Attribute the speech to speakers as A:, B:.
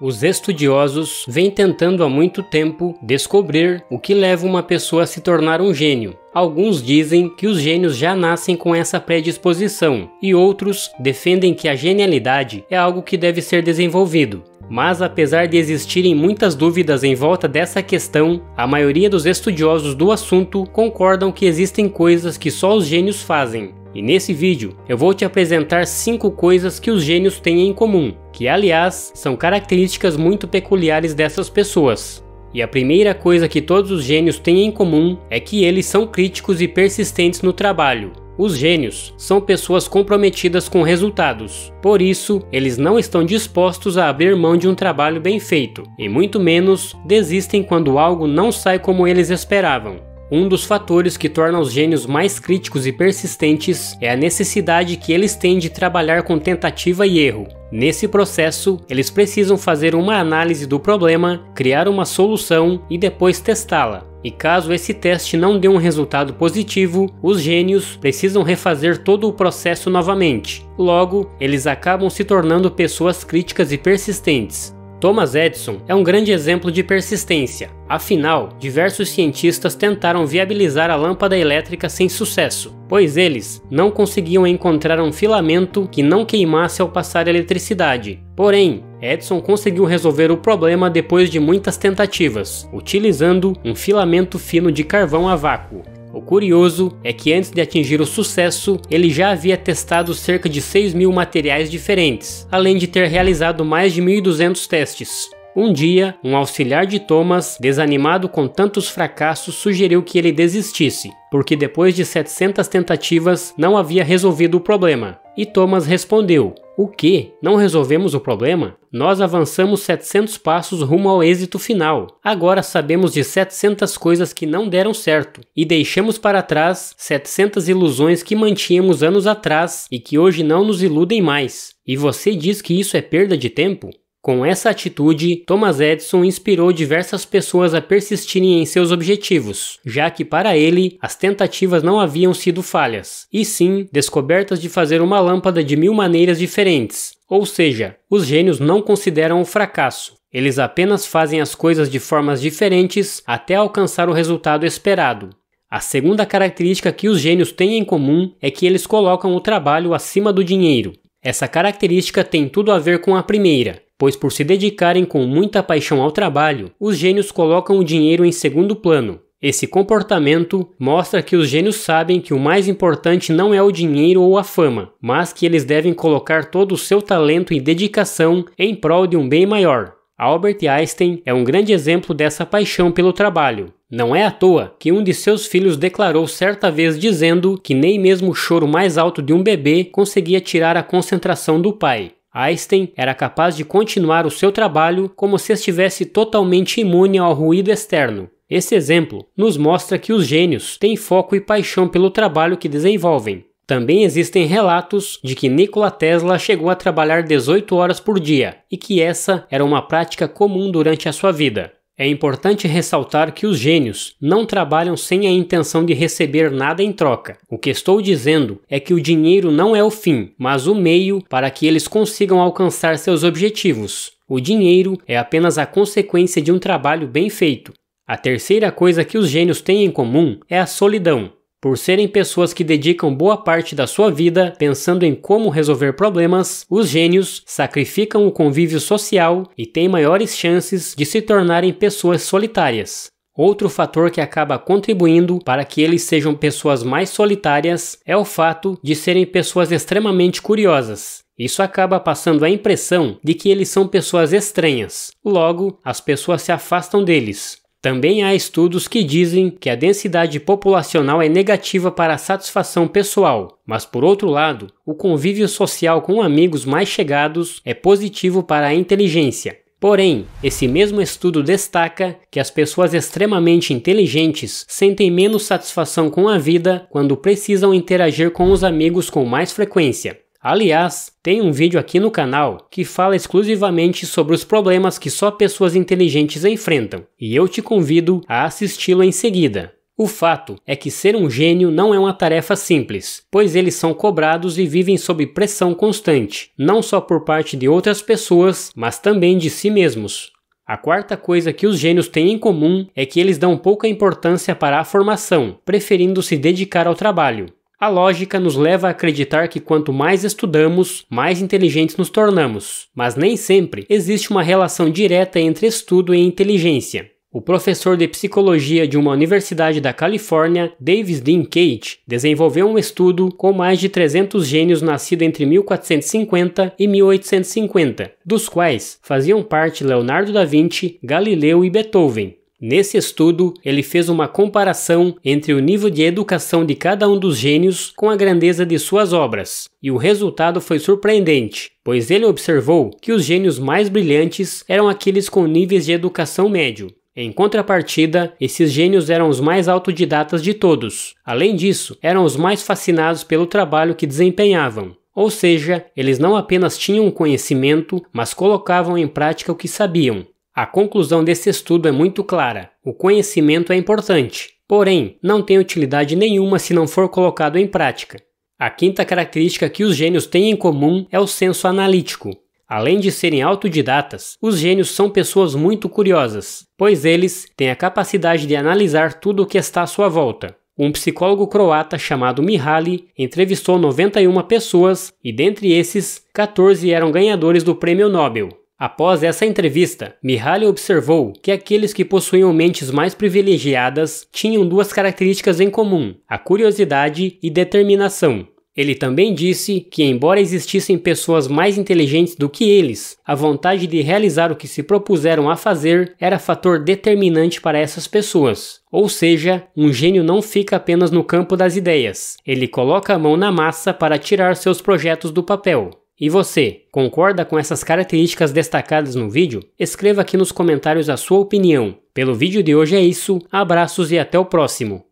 A: Os estudiosos vêm tentando há muito tempo descobrir o que leva uma pessoa a se tornar um gênio. Alguns dizem que os gênios já nascem com essa predisposição, e outros defendem que a genialidade é algo que deve ser desenvolvido. Mas apesar de existirem muitas dúvidas em volta dessa questão, a maioria dos estudiosos do assunto concordam que existem coisas que só os gênios fazem, e nesse vídeo eu vou te apresentar cinco coisas que os gênios têm em comum, que aliás são características muito peculiares dessas pessoas. E a primeira coisa que todos os gênios têm em comum é que eles são críticos e persistentes no trabalho. Os gênios são pessoas comprometidas com resultados, por isso, eles não estão dispostos a abrir mão de um trabalho bem feito, e muito menos desistem quando algo não sai como eles esperavam. Um dos fatores que torna os gênios mais críticos e persistentes é a necessidade que eles têm de trabalhar com tentativa e erro. Nesse processo, eles precisam fazer uma análise do problema, criar uma solução e depois testá-la. E caso esse teste não dê um resultado positivo, os gênios precisam refazer todo o processo novamente. Logo, eles acabam se tornando pessoas críticas e persistentes, Thomas Edison é um grande exemplo de persistência. Afinal, diversos cientistas tentaram viabilizar a lâmpada elétrica sem sucesso, pois eles não conseguiam encontrar um filamento que não queimasse ao passar eletricidade. Porém, Edison conseguiu resolver o problema depois de muitas tentativas, utilizando um filamento fino de carvão a vácuo. Curioso é que antes de atingir o sucesso, ele já havia testado cerca de 6 mil materiais diferentes, além de ter realizado mais de 1.200 testes. Um dia, um auxiliar de Thomas, desanimado com tantos fracassos, sugeriu que ele desistisse, porque depois de 700 tentativas não havia resolvido o problema. E Thomas respondeu: o que? Não resolvemos o problema? Nós avançamos 700 passos rumo ao êxito final. Agora sabemos de 700 coisas que não deram certo e deixamos para trás 700 ilusões que mantínhamos anos atrás e que hoje não nos iludem mais. E você diz que isso é perda de tempo? Com essa atitude, Thomas Edison inspirou diversas pessoas a persistirem em seus objetivos, já que para ele as tentativas não haviam sido falhas, e sim descobertas de fazer uma lâmpada de mil maneiras diferentes. Ou seja, os gênios não consideram o fracasso, eles apenas fazem as coisas de formas diferentes até alcançar o resultado esperado. A segunda característica que os gênios têm em comum é que eles colocam o trabalho acima do dinheiro. Essa característica tem tudo a ver com a primeira, pois por se dedicarem com muita paixão ao trabalho, os gênios colocam o dinheiro em segundo plano. Esse comportamento mostra que os gênios sabem que o mais importante não é o dinheiro ou a fama, mas que eles devem colocar todo o seu talento e dedicação em prol de um bem maior. Albert Einstein é um grande exemplo dessa paixão pelo trabalho. Não é à toa que um de seus filhos declarou certa vez dizendo que nem mesmo o choro mais alto de um bebê conseguia tirar a concentração do pai. Einstein era capaz de continuar o seu trabalho como se estivesse totalmente imune ao ruído externo. Esse exemplo nos mostra que os gênios têm foco e paixão pelo trabalho que desenvolvem. Também existem relatos de que Nikola Tesla chegou a trabalhar 18 horas por dia e que essa era uma prática comum durante a sua vida. É importante ressaltar que os gênios não trabalham sem a intenção de receber nada em troca. O que estou dizendo é que o dinheiro não é o fim, mas o meio para que eles consigam alcançar seus objetivos. O dinheiro é apenas a consequência de um trabalho bem feito. A terceira coisa que os gênios têm em comum é a solidão. Por serem pessoas que dedicam boa parte da sua vida pensando em como resolver problemas, os gênios sacrificam o convívio social e têm maiores chances de se tornarem pessoas solitárias. Outro fator que acaba contribuindo para que eles sejam pessoas mais solitárias é o fato de serem pessoas extremamente curiosas. Isso acaba passando a impressão de que eles são pessoas estranhas. Logo, as pessoas se afastam deles, também há estudos que dizem que a densidade populacional é negativa para a satisfação pessoal, mas por outro lado, o convívio social com amigos mais chegados é positivo para a inteligência. Porém, esse mesmo estudo destaca que as pessoas extremamente inteligentes sentem menos satisfação com a vida quando precisam interagir com os amigos com mais frequência. Aliás, tem um vídeo aqui no canal que fala exclusivamente sobre os problemas que só pessoas inteligentes enfrentam, e eu te convido a assisti-lo em seguida. O fato é que ser um gênio não é uma tarefa simples, pois eles são cobrados e vivem sob pressão constante, não só por parte de outras pessoas, mas também de si mesmos. A quarta coisa que os gênios têm em comum é que eles dão pouca importância para a formação, preferindo se dedicar ao trabalho. A lógica nos leva a acreditar que quanto mais estudamos, mais inteligentes nos tornamos, mas nem sempre existe uma relação direta entre estudo e inteligência. O professor de psicologia de uma universidade da Califórnia, Davis Dean Cage, desenvolveu um estudo com mais de 300 gênios nascidos entre 1450 e 1850, dos quais faziam parte Leonardo da Vinci, Galileu e Beethoven, Nesse estudo, ele fez uma comparação entre o nível de educação de cada um dos gênios com a grandeza de suas obras, e o resultado foi surpreendente, pois ele observou que os gênios mais brilhantes eram aqueles com níveis de educação médio. Em contrapartida, esses gênios eram os mais autodidatas de todos. Além disso, eram os mais fascinados pelo trabalho que desempenhavam. Ou seja, eles não apenas tinham conhecimento, mas colocavam em prática o que sabiam. A conclusão desse estudo é muito clara: o conhecimento é importante, porém, não tem utilidade nenhuma se não for colocado em prática. A quinta característica que os gênios têm em comum é o senso analítico. Além de serem autodidatas, os gênios são pessoas muito curiosas, pois eles têm a capacidade de analisar tudo o que está à sua volta. Um psicólogo croata chamado Mihaly entrevistou 91 pessoas e, dentre esses, 14 eram ganhadores do Prêmio Nobel. Após essa entrevista, Mihaly observou que aqueles que possuíam mentes mais privilegiadas tinham duas características em comum: a curiosidade e determinação. Ele também disse que, embora existissem pessoas mais inteligentes do que eles, a vontade de realizar o que se propuseram a fazer era fator determinante para essas pessoas. Ou seja, um gênio não fica apenas no campo das ideias, ele coloca a mão na massa para tirar seus projetos do papel. E você, concorda com essas características destacadas no vídeo? Escreva aqui nos comentários a sua opinião. Pelo vídeo de hoje é isso, abraços e até o próximo!